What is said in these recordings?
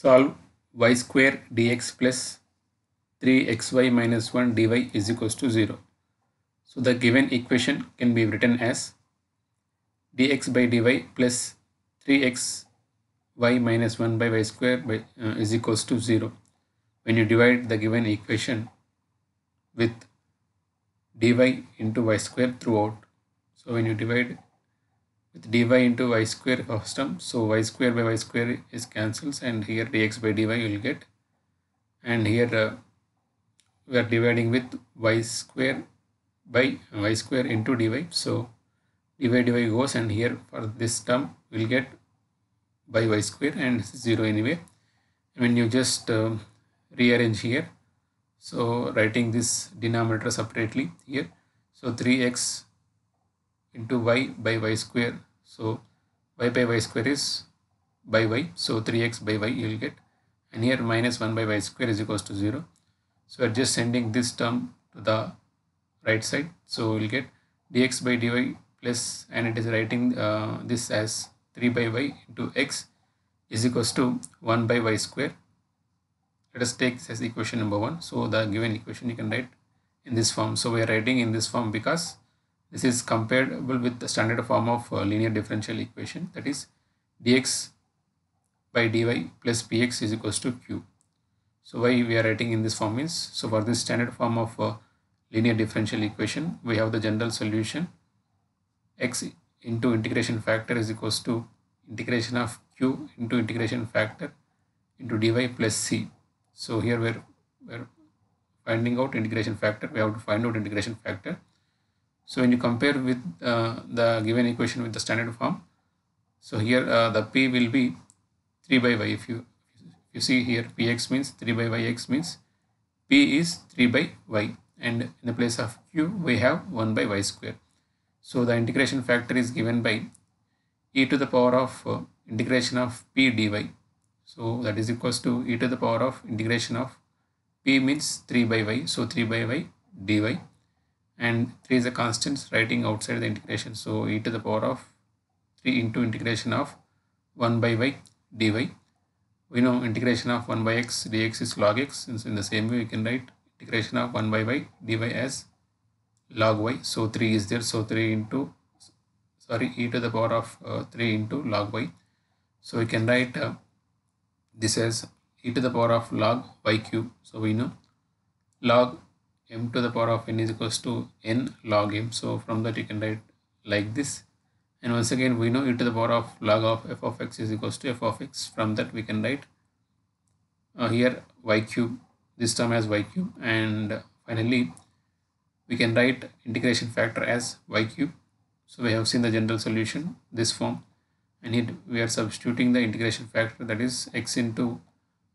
Solve y square dx plus 3xy minus 1 dy is equals to 0. So the given equation can be written as dx by dy plus 3xy minus 1 by y square by, uh, is equals to 0. When you divide the given equation with dy into y square throughout. So when you divide with dy into y square first term so y square by y square is cancels and here dx by dy you will get and here uh, we are dividing with y square by uh, y square into dy so dy dy goes and here for this term we'll get by y square and 0 anyway when you just uh, rearrange here so writing this denominator separately here so 3x into y by y square. So y by y square is by y. So 3x by y you'll get. And here minus 1 by y square is equals to 0. So we're just sending this term to the right side. So we'll get dx by dy plus and it is writing uh, this as 3 by y into x is equals to 1 by y square. Let us take this as equation number 1. So the given equation you can write in this form. So we are writing in this form because this is comparable with the standard form of uh, linear differential equation that is dx by dy plus px is equals to q. So why we are writing in this form is, so for this standard form of uh, linear differential equation, we have the general solution x into integration factor is equals to integration of q into integration factor into dy plus c. So here we're, we're finding out integration factor, we have to find out integration factor. So when you compare with uh, the given equation with the standard form, so here uh, the P will be 3 by y. If you, you see here Px means 3 by yx means P is 3 by y and in the place of Q we have 1 by y square. So the integration factor is given by e to the power of uh, integration of P dy. So that is equals to e to the power of integration of P means 3 by y. So 3 by y dy and 3 is a constant writing outside the integration so e to the power of 3 into integration of 1 by y dy we know integration of 1 by x dx is log x and so in the same way we can write integration of 1 by y dy as log y so 3 is there so 3 into sorry e to the power of uh, 3 into log y so we can write uh, this as e to the power of log y cube so we know log m to the power of n is equals to n log m. So from that you can write like this. And once again we know e to the power of log of f of x is equals to f of x. From that we can write uh, here y cube, this term as y cube and finally we can write integration factor as y cube. So we have seen the general solution this form and it we are substituting the integration factor that is x into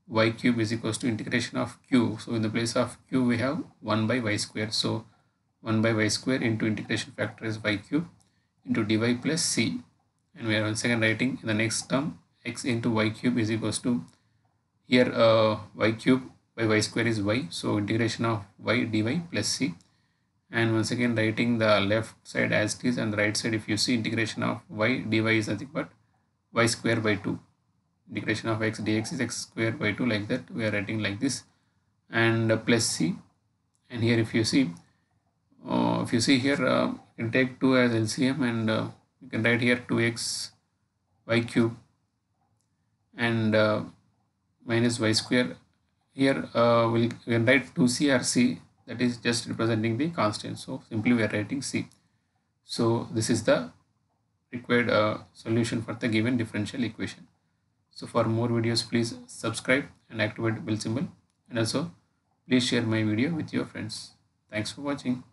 y cube is equals to integration of q. So in the place of q we have 1 by y square. So 1 by y square into integration factor is y cube into dy plus c. And we are once again writing in the next term x into y cube is equals to here uh, y cube by y square is y. So integration of y dy plus c. And once again writing the left side as it is and the right side if you see integration of y dy is nothing but y square by 2 integration of x dx is x squared by 2 like that we are writing like this and plus c and here if you see uh, if you see here uh, you can take 2 as LCM and uh, you can write here 2x y cube and uh, minus y square here uh, we'll, we can write 2c or c that is just representing the constant so simply we are writing c so this is the required uh, solution for the given differential equation so for more videos, please subscribe and activate bell symbol. And also, please share my video with your friends. Thanks for watching.